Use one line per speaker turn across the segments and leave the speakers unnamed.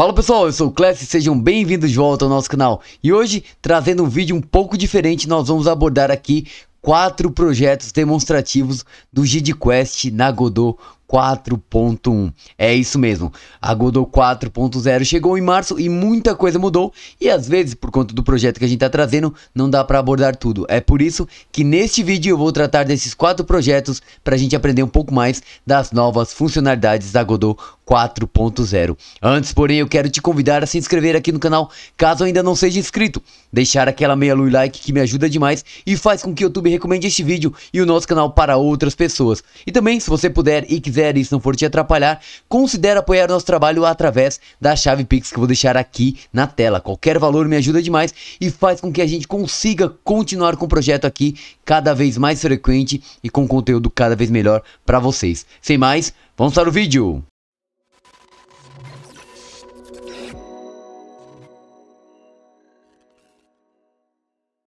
Fala pessoal, eu sou o Class e sejam bem-vindos de volta ao nosso canal. E hoje, trazendo um vídeo um pouco diferente, nós vamos abordar aqui quatro projetos demonstrativos do GidQuest na Godot 4.1. É isso mesmo. A Godot 4.0 chegou em março e muita coisa mudou e às vezes por conta do projeto que a gente está trazendo não dá para abordar tudo. É por isso que neste vídeo eu vou tratar desses quatro projetos para a gente aprender um pouco mais das novas funcionalidades da Godot 4.0. Antes, porém, eu quero te convidar a se inscrever aqui no canal, caso ainda não seja inscrito, deixar aquela meia luz like que me ajuda demais e faz com que o YouTube recomende este vídeo e o nosso canal para outras pessoas. E também, se você puder e quiser e isso não for te atrapalhar, considere apoiar nosso trabalho através da chave Pix que eu vou deixar aqui na tela. Qualquer valor me ajuda demais e faz com que a gente consiga continuar com o projeto aqui cada vez mais frequente e com conteúdo cada vez melhor para vocês. Sem mais, vamos para o vídeo!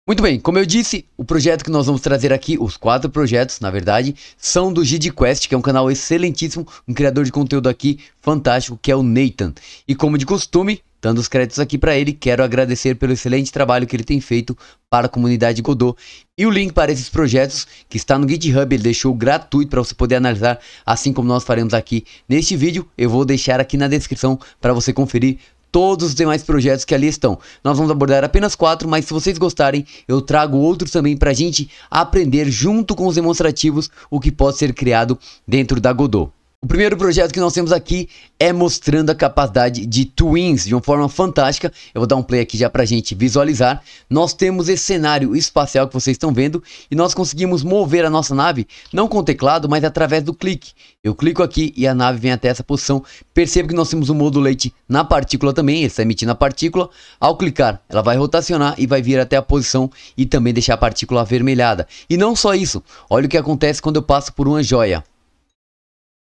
Muito bem, como eu disse, o projeto que nós vamos trazer aqui, os quatro projetos, na verdade, são do GidQuest, que é um canal excelentíssimo, um criador de conteúdo aqui fantástico, que é o Nathan. E como de costume, dando os créditos aqui para ele, quero agradecer pelo excelente trabalho que ele tem feito para a comunidade Godot. E o link para esses projetos, que está no GitHub, ele deixou gratuito para você poder analisar, assim como nós faremos aqui neste vídeo. Eu vou deixar aqui na descrição para você conferir todos os demais projetos que ali estão. Nós vamos abordar apenas quatro, mas se vocês gostarem, eu trago outros também para a gente aprender junto com os demonstrativos o que pode ser criado dentro da Godot. O primeiro projeto que nós temos aqui é mostrando a capacidade de twins de uma forma fantástica. Eu vou dar um play aqui já para a gente visualizar. Nós temos esse cenário espacial que vocês estão vendo e nós conseguimos mover a nossa nave não com o teclado, mas através do clique. Eu clico aqui e a nave vem até essa posição. Perceba que nós temos um modulate na partícula também, ele está é emitindo a partícula. Ao clicar, ela vai rotacionar e vai vir até a posição e também deixar a partícula avermelhada. E não só isso, olha o que acontece quando eu passo por uma joia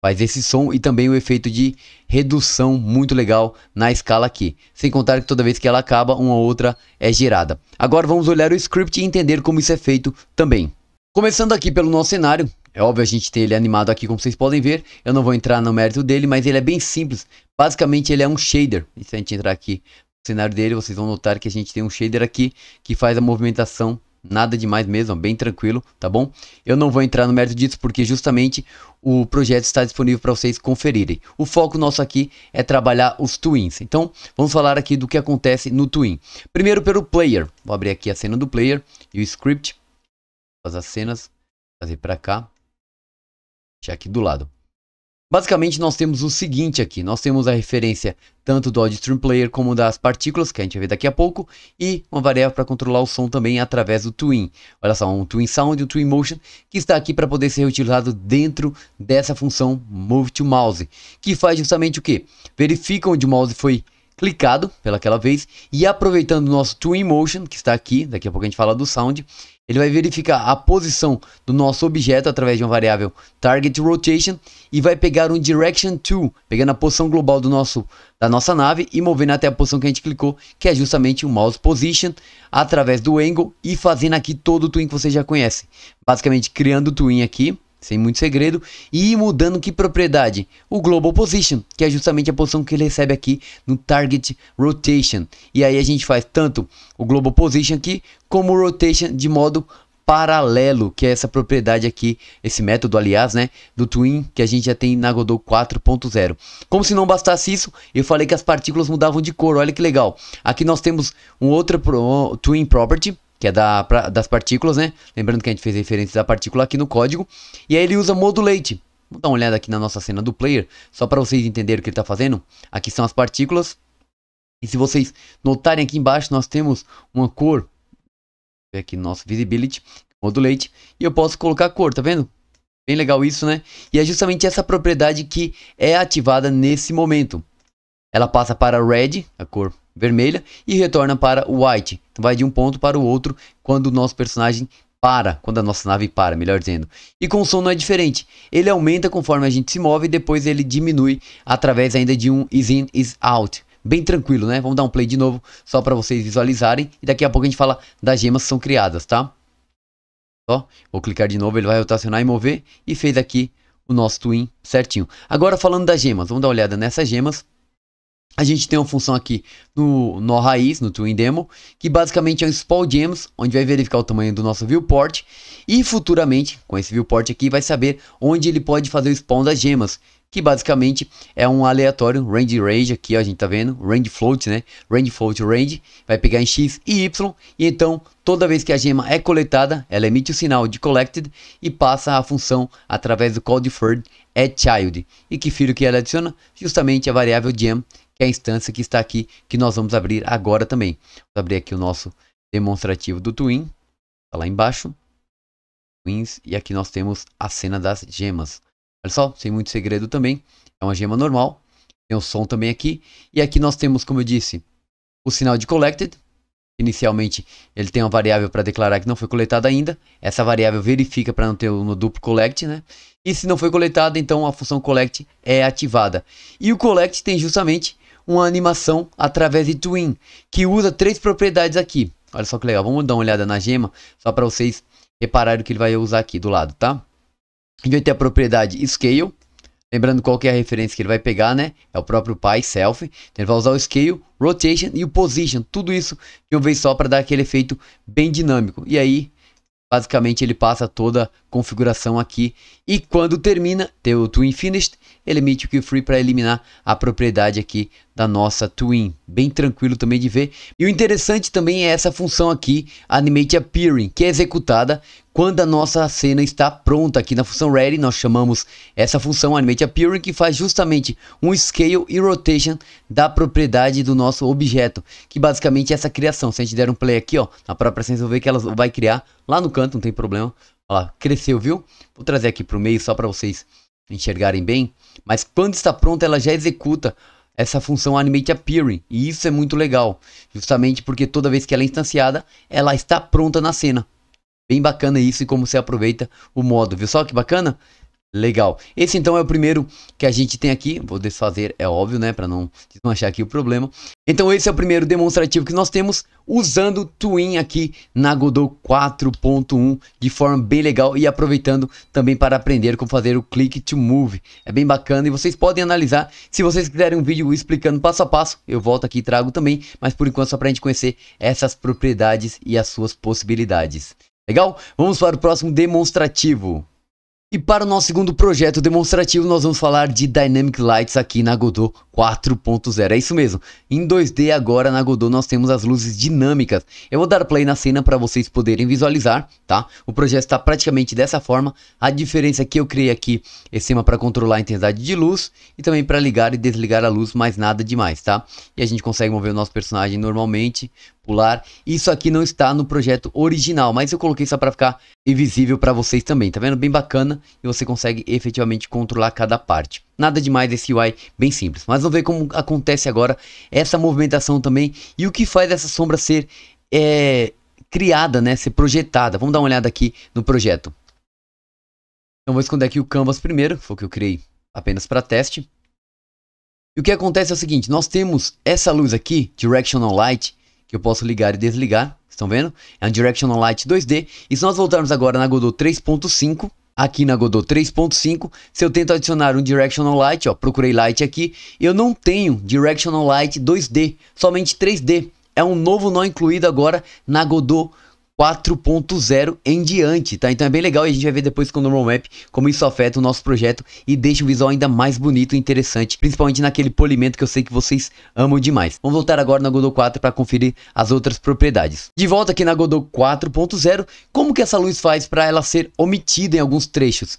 faz esse som e também o efeito de redução muito legal na escala aqui. Sem contar que toda vez que ela acaba, uma outra é gerada. Agora vamos olhar o script e entender como isso é feito também. Começando aqui pelo nosso cenário, é óbvio a gente ter ele animado aqui como vocês podem ver, eu não vou entrar no mérito dele, mas ele é bem simples. Basicamente ele é um shader, e se a gente entrar aqui no cenário dele, vocês vão notar que a gente tem um shader aqui que faz a movimentação Nada demais mesmo, bem tranquilo, tá bom? Eu não vou entrar no mérito disso porque justamente o projeto está disponível para vocês conferirem. O foco nosso aqui é trabalhar os twins. Então, vamos falar aqui do que acontece no twin. Primeiro pelo player. Vou abrir aqui a cena do player e o script. As cenas, fazer para cá. Deixar aqui do lado. Basicamente, nós temos o seguinte aqui: nós temos a referência tanto do Auditrum Player como das partículas, que a gente vai ver daqui a pouco, e uma variável para controlar o som também através do Twin. Olha só, um Twin Sound e um Twin Motion, que está aqui para poder ser utilizado dentro dessa função Move to Mouse, que faz justamente o que? Verifica onde o mouse foi clicado pelaquela vez e aproveitando o nosso Twin Motion que está aqui, daqui a pouco a gente fala do sound, ele vai verificar a posição do nosso objeto através de uma variável target rotation e vai pegar um direction to, pegando a posição global do nosso da nossa nave e movendo até a posição que a gente clicou, que é justamente o mouse position, através do angle e fazendo aqui todo o twin que você já conhece. Basicamente criando o twin aqui, sem muito segredo, e mudando que propriedade? O Global Position, que é justamente a posição que ele recebe aqui no Target Rotation. E aí a gente faz tanto o Global Position aqui, como o Rotation de modo paralelo, que é essa propriedade aqui, esse método, aliás, né, do Twin, que a gente já tem na Godot 4.0. Como se não bastasse isso, eu falei que as partículas mudavam de cor, olha que legal. Aqui nós temos um outro pro, Twin Property, que é da, pra, das partículas, né? Lembrando que a gente fez referência da partícula aqui no código. E aí ele usa modulate. Vou dar uma olhada aqui na nossa cena do player, só para vocês entenderem o que ele está fazendo. Aqui são as partículas. E se vocês notarem aqui embaixo, nós temos uma cor. Aqui no nosso visibility, modulate. E eu posso colocar a cor, tá vendo? Bem legal isso, né? E é justamente essa propriedade que é ativada nesse momento. Ela passa para red, a cor vermelha e retorna para o white. Então vai de um ponto para o outro quando o nosso personagem para, quando a nossa nave para, melhor dizendo. E com o som não é diferente. Ele aumenta conforme a gente se move e depois ele diminui através ainda de um is in, is out. Bem tranquilo, né? Vamos dar um play de novo só para vocês visualizarem e daqui a pouco a gente fala das gemas que são criadas, tá? Ó, vou clicar de novo, ele vai rotacionar e mover e fez aqui o nosso twin certinho. Agora falando das gemas, vamos dar uma olhada nessas gemas a gente tem uma função aqui no, no raiz, no twin demo, que basicamente é um spawn gems, onde vai verificar o tamanho do nosso viewport e futuramente, com esse viewport aqui, vai saber onde ele pode fazer o spawn das gemas, que basicamente é um aleatório range range aqui, ó, a gente tá vendo, range float, né? Range float range, vai pegar em x e y e então toda vez que a gema é coletada, ela emite o sinal de collected e passa a função através do call deferred at child. E que filho que ela adiciona? Justamente a variável gem que é a instância que está aqui, que nós vamos abrir agora também. Vou abrir aqui o nosso demonstrativo do Twin, está lá embaixo. Twins, e aqui nós temos a cena das gemas. Olha só, sem muito segredo também, é uma gema normal. Tem o som também aqui. E aqui nós temos, como eu disse, o sinal de collected. Inicialmente, ele tem uma variável para declarar que não foi coletada ainda. Essa variável verifica para não ter um duplo collect, né? E se não foi coletada, então a função collect é ativada. E o collect tem justamente uma animação através de Twin, que usa três propriedades aqui. Olha só que legal, vamos dar uma olhada na gema, só para vocês repararem o que ele vai usar aqui do lado, tá? A gente vai ter a propriedade Scale, lembrando qual que é a referência que ele vai pegar, né? É o próprio pai, Self. Então ele vai usar o Scale, Rotation e o Position, tudo isso de uma vez só para dar aquele efeito bem dinâmico. E aí, basicamente, ele passa toda a configuração aqui e quando termina, tem o twin finished, ele emite o keyfree para eliminar a propriedade aqui da nossa twin. Bem tranquilo também de ver. E o interessante também é essa função aqui, animate appearing, que é executada quando a nossa cena está pronta. Aqui na função ready nós chamamos essa função animate appearing que faz justamente um scale e rotation da propriedade do nosso objeto, que basicamente é essa criação. Se a gente der um play aqui, ó, na própria cena, você vai ver que ela vai criar lá no canto, não tem problema, ó cresceu, viu? Vou trazer aqui para o meio só para vocês enxergarem bem. Mas quando está pronta, ela já executa essa função Animate Appearing. E isso é muito legal, justamente porque toda vez que ela é instanciada, ela está pronta na cena. Bem bacana isso e como você aproveita o modo, viu só que bacana? Legal. Esse então é o primeiro que a gente tem aqui. Vou desfazer, é óbvio, né, para não desmanchar aqui o problema. Então esse é o primeiro demonstrativo que nós temos usando Twin aqui na Godot 4.1 de forma bem legal e aproveitando também para aprender como fazer o click to move. É bem bacana e vocês podem analisar. Se vocês quiserem um vídeo explicando passo a passo, eu volto aqui e trago também, mas por enquanto só para a gente conhecer essas propriedades e as suas possibilidades. Legal? Vamos para o próximo demonstrativo. E para o nosso segundo projeto demonstrativo, nós vamos falar de Dynamic Lights aqui na Godot 4.0. É isso mesmo, em 2D agora na Godot nós temos as luzes dinâmicas. Eu vou dar play na cena para vocês poderem visualizar, tá? O projeto está praticamente dessa forma. A diferença é que eu criei aqui cima para controlar a intensidade de luz e também para ligar e desligar a luz, mas nada demais, tá? E a gente consegue mover o nosso personagem normalmente, pular. Isso aqui não está no projeto original, mas eu coloquei só para ficar invisível para vocês também, tá vendo? Bem bacana e você consegue efetivamente controlar cada parte. Nada demais esse UI bem simples, mas vamos ver como acontece agora essa movimentação também e o que faz essa sombra ser é, criada, né, ser projetada. Vamos dar uma olhada aqui no projeto. Então vou esconder aqui o canvas primeiro, foi o que eu criei apenas para teste. E o que acontece é o seguinte, nós temos essa luz aqui, Directional Light, que eu posso ligar e desligar, estão vendo? É um Directional Light 2D, e se nós voltarmos agora na Godot 3.5, aqui na Godot 3.5, se eu tento adicionar um Directional Light, ó, procurei Light aqui, eu não tenho Directional Light 2D, somente 3D. É um novo nó incluído agora na Godot 3.5. 4.0 em diante, tá? Então é bem legal e a gente vai ver depois com o Normal Map como isso afeta o nosso projeto e deixa o visual ainda mais bonito e interessante, principalmente naquele polimento que eu sei que vocês amam demais. Vamos voltar agora na Godot 4 para conferir as outras propriedades. De volta aqui na Godot 4.0, como que essa luz faz para ela ser omitida em alguns trechos?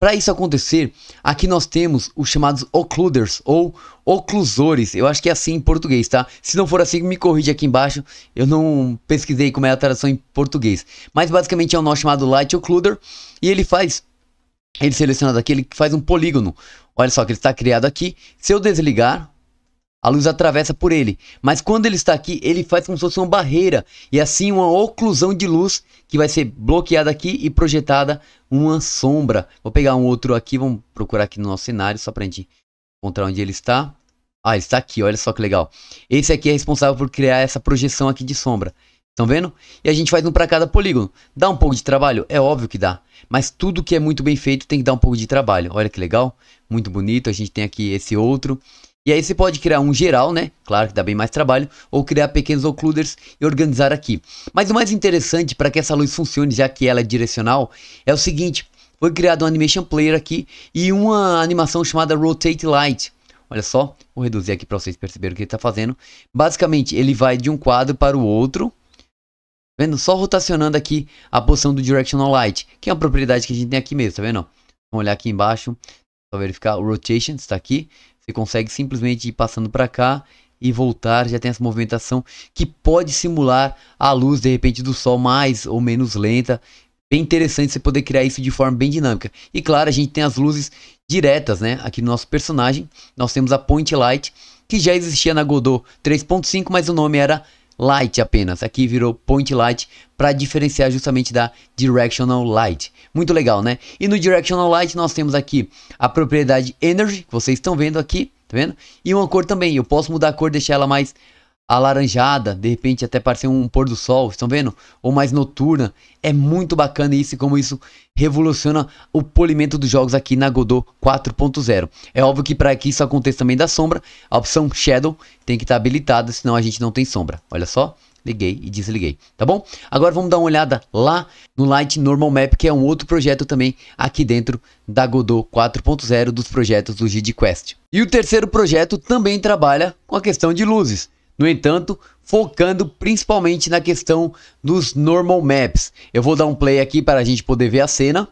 Para isso acontecer, aqui nós temos os chamados occluders ou oclusores. Eu acho que é assim em português, tá? Se não for assim, me corrige aqui embaixo. Eu não pesquisei como é a tradução em português. Mas basicamente é um nó chamado light occluder e ele faz ele seleciona daqui, ele faz um polígono. Olha só que ele está criado aqui. Se eu desligar, a luz atravessa por ele, mas quando ele está aqui, ele faz como se fosse uma barreira e assim uma oclusão de luz que vai ser bloqueada aqui e projetada uma sombra. Vou pegar um outro aqui, vamos procurar aqui no nosso cenário só para a gente encontrar onde ele está. Ah, ele está aqui, olha só que legal. Esse aqui é responsável por criar essa projeção aqui de sombra. Estão vendo? E a gente faz um para cada polígono. Dá um pouco de trabalho? É óbvio que dá. Mas tudo que é muito bem feito tem que dar um pouco de trabalho. Olha que legal. Muito bonito. A gente tem aqui esse outro. E aí você pode criar um geral, né? Claro que dá bem mais trabalho, ou criar pequenos occluders e organizar aqui. Mas o mais interessante para que essa luz funcione, já que ela é direcional, é o seguinte: foi criado um animation player aqui e uma animação chamada Rotate Light. Olha só, vou reduzir aqui para vocês perceberem o que ele está fazendo. Basicamente, ele vai de um quadro para o outro, tá vendo? Só rotacionando aqui a posição do Directional Light, que é uma propriedade que a gente tem aqui mesmo, tá vendo? Vamos olhar aqui embaixo, só verificar, o Rotation está aqui, você consegue simplesmente ir passando para cá e voltar, já tem essa movimentação que pode simular a luz de repente do sol mais ou menos lenta. Bem interessante você poder criar isso de forma bem dinâmica. E claro, a gente tem as luzes diretas, né? Aqui no nosso personagem, nós temos a Point Light, que já existia na Godot 3.5, mas o nome era Light apenas. Aqui virou Point Light para diferenciar justamente da Directional Light. Muito legal, né? E no Directional Light nós temos aqui a propriedade Energy, que vocês estão vendo aqui, tá vendo? E uma cor também. Eu posso mudar a cor, deixar ela mais alaranjada, de repente até parecer um pôr do sol, estão vendo? Ou mais noturna. É muito bacana isso e como isso revoluciona o polimento dos jogos aqui na Godot 4.0. É óbvio que para que isso aconteça também da sombra, a opção Shadow tem que estar tá habilitada, senão a gente não tem sombra. Olha só, liguei e desliguei, tá bom? Agora vamos dar uma olhada lá no Light Normal Map, que é um outro projeto também aqui dentro da Godot 4.0 dos projetos do GD Quest. E o terceiro projeto também trabalha com a questão de luzes. No entanto, focando principalmente na questão dos normal maps. Eu vou dar um play aqui para a gente poder ver a cena.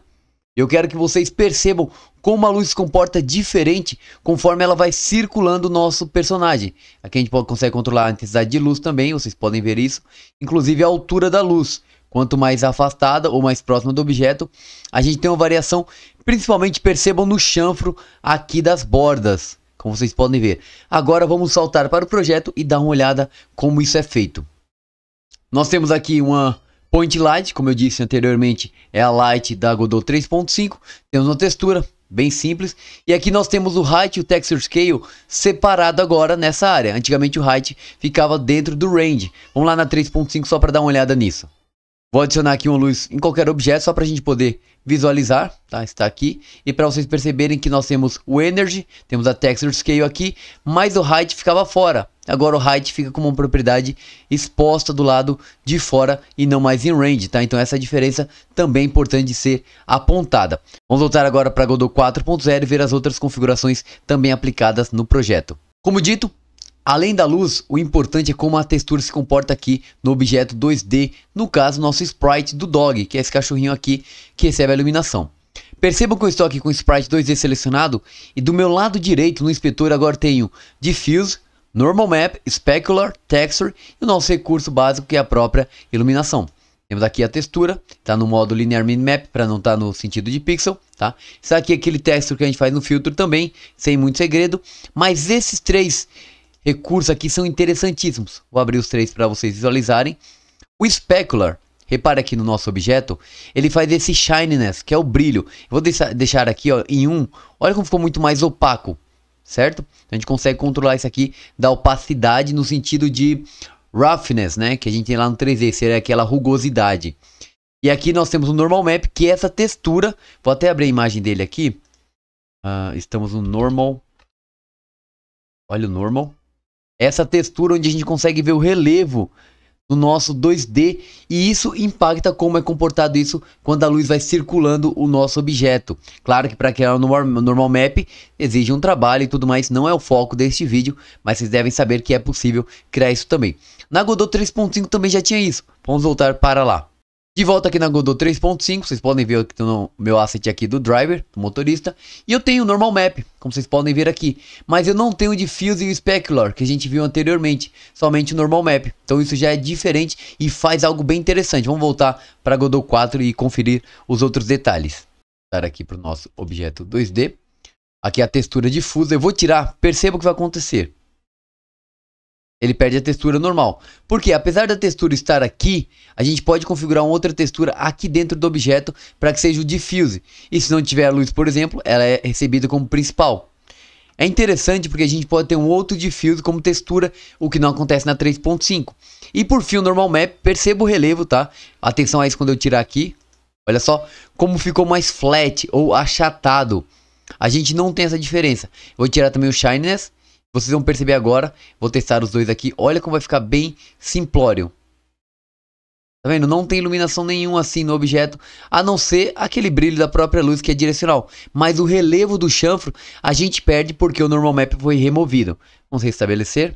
Eu quero que vocês percebam como a luz se comporta diferente conforme ela vai circulando o nosso personagem. Aqui a gente pode, consegue controlar a intensidade de luz também, vocês podem ver isso. Inclusive a altura da luz. Quanto mais afastada ou mais próxima do objeto, a gente tem uma variação, principalmente percebam no chanfro aqui das bordas como vocês podem ver. Agora vamos saltar para o projeto e dar uma olhada como isso é feito. Nós temos aqui uma Point Light, como eu disse anteriormente, é a Light da Godot 3.5. Temos uma textura bem simples. E aqui nós temos o Height e o Texture Scale separado agora nessa área. Antigamente o Height ficava dentro do Range. Vamos lá na 3.5 só para dar uma olhada nisso. Vou adicionar aqui uma luz em qualquer objeto só para a gente poder visualizar, tá? Está aqui. E para vocês perceberem que nós temos o Energy, temos a Texture Scale aqui, mas o Height ficava fora. Agora o Height fica como uma propriedade exposta do lado de fora e não mais em Range, tá? Então essa diferença também é importante de ser apontada. Vamos voltar agora para Godot 4.0 e ver as outras configurações também aplicadas no projeto. Como dito, Além da luz, o importante é como a textura se comporta aqui no objeto 2D, no caso nosso sprite do dog, que é esse cachorrinho aqui que recebe a iluminação. Percebam que eu estou aqui com o sprite 2D selecionado e do meu lado direito no inspetor agora tenho Diffuse, Normal Map, Specular, Texture e o nosso recurso básico que é a própria iluminação. Temos aqui a textura, está no modo Linear Min Map para não estar tá no sentido de pixel, tá? Isso aqui é aquele texture que a gente faz no filtro também, sem muito segredo, mas esses três recursos aqui são interessantíssimos. Vou abrir os três para vocês visualizarem. O Specular, repare aqui no nosso objeto, ele faz esse shininess, que é o brilho. Eu vou deixar, deixar aqui ó, em 1, um. olha como ficou muito mais opaco, certo? A gente consegue controlar isso aqui da opacidade no sentido de roughness, né? Que a gente tem lá no 3D, seria aquela rugosidade. E aqui nós temos o Normal Map, que é essa textura. Vou até abrir a imagem dele aqui. Uh, estamos no Normal. Olha o Normal essa textura onde a gente consegue ver o relevo do nosso 2D e isso impacta como é comportado isso quando a luz vai circulando o nosso objeto. Claro que para criar um normal map exige um trabalho e tudo mais, não é o foco deste vídeo, mas vocês devem saber que é possível criar isso também. Na Godot 3.5 também já tinha isso, vamos voltar para lá. De volta aqui na Godot 3.5, vocês podem ver que no meu asset aqui do driver, do motorista. E eu tenho o normal map, como vocês podem ver aqui. Mas eu não tenho o diffuse e o specular, que a gente viu anteriormente. Somente o normal map. Então isso já é diferente e faz algo bem interessante. Vamos voltar para Godot 4 e conferir os outros detalhes. Vou aqui para o nosso objeto 2D. Aqui é a textura difusa. Eu vou tirar, perceba o que vai acontecer. Ele perde a textura normal. Porque apesar da textura estar aqui, a gente pode configurar uma outra textura aqui dentro do objeto para que seja o diffuse. E se não tiver a luz, por exemplo, ela é recebida como principal. É interessante porque a gente pode ter um outro diffuse como textura, o que não acontece na 3.5. E por fim, o normal map, perceba o relevo, tá? Atenção a isso quando eu tirar aqui. Olha só como ficou mais flat ou achatado. A gente não tem essa diferença. Vou tirar também o shininess vocês vão perceber agora, vou testar os dois aqui, olha como vai ficar bem simplório. Tá vendo? Não tem iluminação nenhuma assim no objeto, a não ser aquele brilho da própria luz que é direcional. Mas o relevo do chanfro a gente perde porque o normal map foi removido. Vamos restabelecer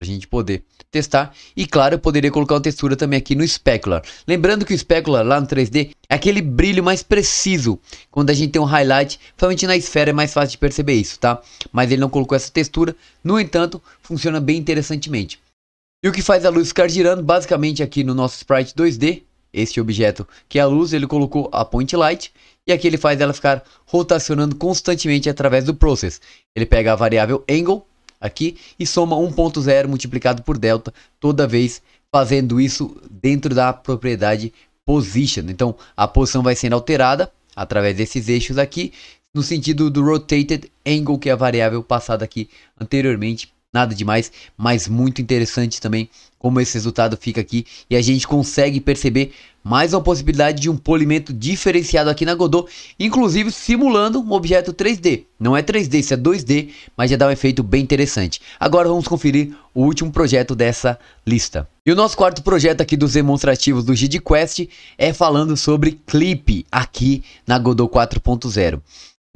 a gente poder testar. E claro, eu poderia colocar uma textura também aqui no Specular. Lembrando que o Specular lá no 3D é aquele brilho mais preciso. Quando a gente tem um highlight, somente na esfera é mais fácil de perceber isso, tá? Mas ele não colocou essa textura, no entanto, funciona bem interessantemente. E o que faz a luz ficar girando, basicamente aqui no nosso Sprite 2D, este objeto que é a luz, ele colocou a Point Light e aqui ele faz ela ficar rotacionando constantemente através do Process. Ele pega a variável Angle aqui e soma 1.0 multiplicado por delta toda vez fazendo isso dentro da propriedade position. Então a posição vai sendo alterada através desses eixos aqui no sentido do rotated angle que é a variável passada aqui anteriormente. Nada demais, mas muito interessante também como esse resultado fica aqui e a gente consegue perceber mais uma possibilidade de um polimento diferenciado aqui na Godot, inclusive simulando um objeto 3D. Não é 3D, isso é 2D, mas já dá um efeito bem interessante. Agora vamos conferir o último projeto dessa lista. E o nosso quarto projeto aqui dos demonstrativos do GDQuest é falando sobre clipe aqui na Godot 4.0.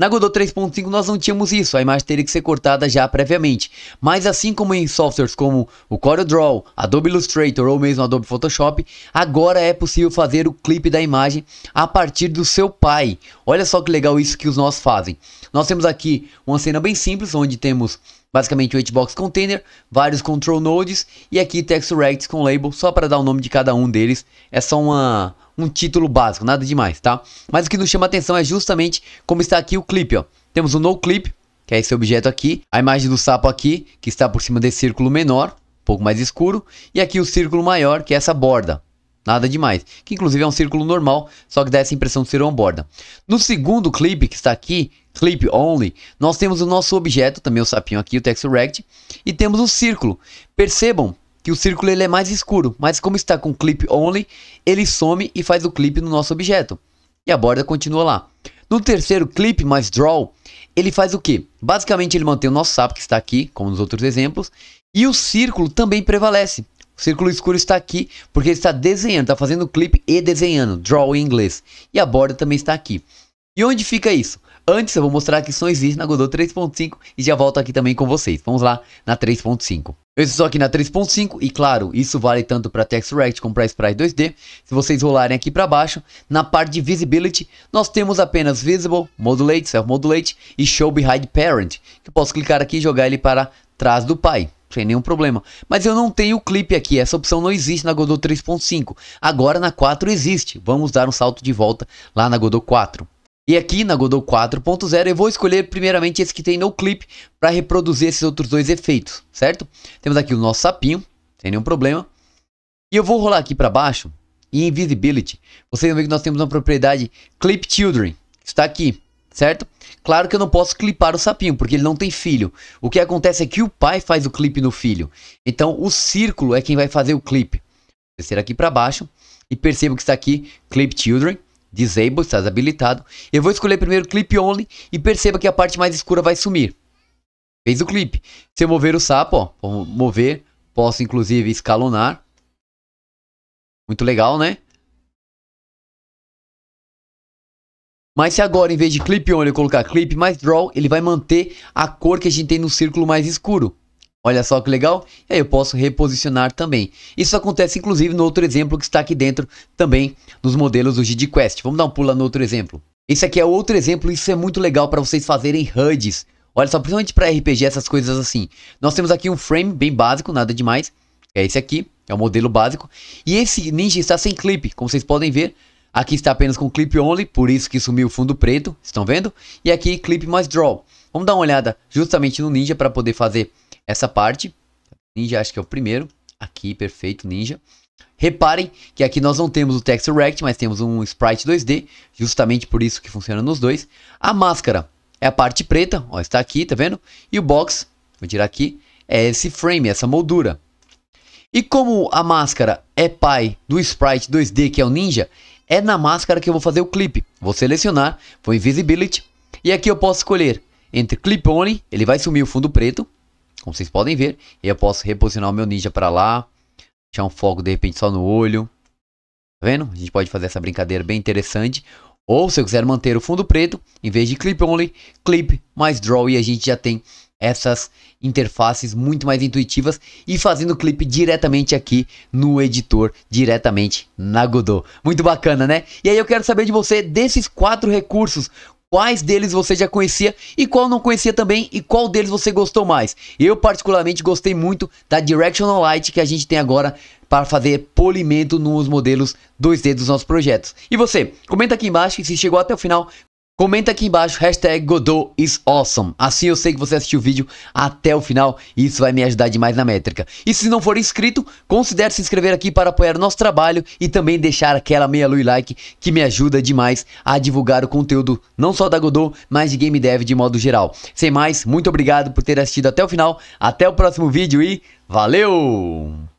Na Godot 3.5 nós não tínhamos isso, a imagem teria que ser cortada já previamente. Mas assim como em softwares como o CorelDRAW, Adobe Illustrator ou mesmo Adobe Photoshop, agora é possível fazer o clipe da imagem a partir do seu pai. Olha só que legal isso que os nós fazem. Nós temos aqui uma cena bem simples, onde temos basicamente o HBox Container, vários Control Nodes e aqui Text com Label, só para dar o nome de cada um deles. É só uma um título básico, nada demais, tá? Mas o que nos chama atenção é justamente como está aqui o clipe, ó. Temos o no clip, que é esse objeto aqui, a imagem do sapo aqui, que está por cima desse círculo menor, um pouco mais escuro, e aqui o círculo maior, que é essa borda. Nada demais, que inclusive é um círculo normal, só que dá essa impressão de ser uma borda. No segundo clipe, que está aqui, clip only, nós temos o nosso objeto, também o sapinho aqui, o text rect, e temos o círculo. Percebam que o círculo ele é mais escuro, mas como está com clip only, ele some e faz o clip no nosso objeto. E a borda continua lá. No terceiro clip mais draw, ele faz o que? Basicamente ele mantém o nosso sapo que está aqui, como nos outros exemplos, e o círculo também prevalece. O círculo escuro está aqui porque ele está desenhando, está fazendo clip e desenhando, draw em inglês. E a borda também está aqui. E onde fica isso? Antes eu vou mostrar que isso existe na Godot 3.5 e já volto aqui também com vocês. Vamos lá na 3.5. Eu estou aqui na 3.5 e claro, isso vale tanto para TextRect como para Sprite 2D. Se vocês rolarem aqui para baixo, na parte de Visibility, nós temos apenas Visible, Modulate, Self-Modulate e Show Behind Parent. Que eu posso clicar aqui e jogar ele para trás do pai sem nenhum problema. Mas eu não tenho o clipe aqui, essa opção não existe na Godot 3.5. Agora na 4 existe. Vamos dar um salto de volta lá na Godot 4. E aqui na Godot 4.0 eu vou escolher primeiramente esse que tem no clip para reproduzir esses outros dois efeitos, certo? Temos aqui o nosso sapinho, sem nenhum problema. E eu vou rolar aqui para baixo e Invisibility. Vocês vão ver que nós temos uma propriedade Clip Children, que está aqui, certo? Claro que eu não posso clipar o sapinho, porque ele não tem filho. O que acontece é que o pai faz o clipe no filho. Então o círculo é quem vai fazer o clipe. Vou descer aqui para baixo e percebo que está aqui Clip Children. Disable, está desabilitado. Eu vou escolher primeiro Clip Only e perceba que a parte mais escura vai sumir. Fez o clipe. Se eu mover o sapo, ó, vou mover, posso inclusive escalonar. Muito legal, né? Mas se agora, em vez de clip only, eu colocar clip mais draw, ele vai manter a cor que a gente tem no círculo mais escuro. Olha só que legal. E aí eu posso reposicionar também. Isso acontece inclusive no outro exemplo que está aqui dentro também nos modelos do GDQuest. Vamos dar um pulo no outro exemplo. Esse aqui é outro exemplo, isso é muito legal para vocês fazerem HUDs. Olha só, principalmente para RPG, essas coisas assim. Nós temos aqui um frame bem básico, nada demais. É esse aqui, é o modelo básico. E esse Ninja está sem clip, como vocês podem ver. Aqui está apenas com clip only, por isso que sumiu o fundo preto, estão vendo? E aqui clip mais draw. Vamos dar uma olhada justamente no Ninja para poder fazer essa parte. Ninja, acho que é o primeiro. Aqui, perfeito, Ninja. Reparem que aqui nós não temos o Texture Rect, mas temos um Sprite 2D, justamente por isso que funciona nos dois. A máscara é a parte preta, ó, está aqui, tá vendo? E o box, vou tirar aqui, é esse frame, essa moldura. E como a máscara é pai do Sprite 2D, que é o Ninja, é na máscara que eu vou fazer o clipe. Vou selecionar, vou Invisibility, e aqui eu posso escolher entre Clip Only, ele vai sumir o fundo preto, como vocês podem ver, eu posso reposicionar o meu ninja para lá. Deixar um foco de repente só no olho. Tá vendo? A gente pode fazer essa brincadeira bem interessante. Ou se eu quiser manter o fundo preto, em vez de clip only, clip mais draw e a gente já tem essas interfaces muito mais intuitivas e fazendo clipe diretamente aqui no editor, diretamente na Godot. Muito bacana, né? E aí eu quero saber de você, desses quatro recursos, quais deles você já conhecia e qual não conhecia também e qual deles você gostou mais. Eu particularmente gostei muito da Directional Light que a gente tem agora para fazer polimento nos modelos 2D dos nossos projetos. E você, comenta aqui embaixo se chegou até o final, Comenta aqui embaixo, hashtag is awesome. Assim eu sei que você assistiu o vídeo até o final e isso vai me ajudar demais na métrica. E se não for inscrito, considere se inscrever aqui para apoiar o nosso trabalho e também deixar aquela meia lua e like que me ajuda demais a divulgar o conteúdo não só da Godot, mas de Game Dev de modo geral. Sem mais, muito obrigado por ter assistido até o final, até o próximo vídeo e valeu!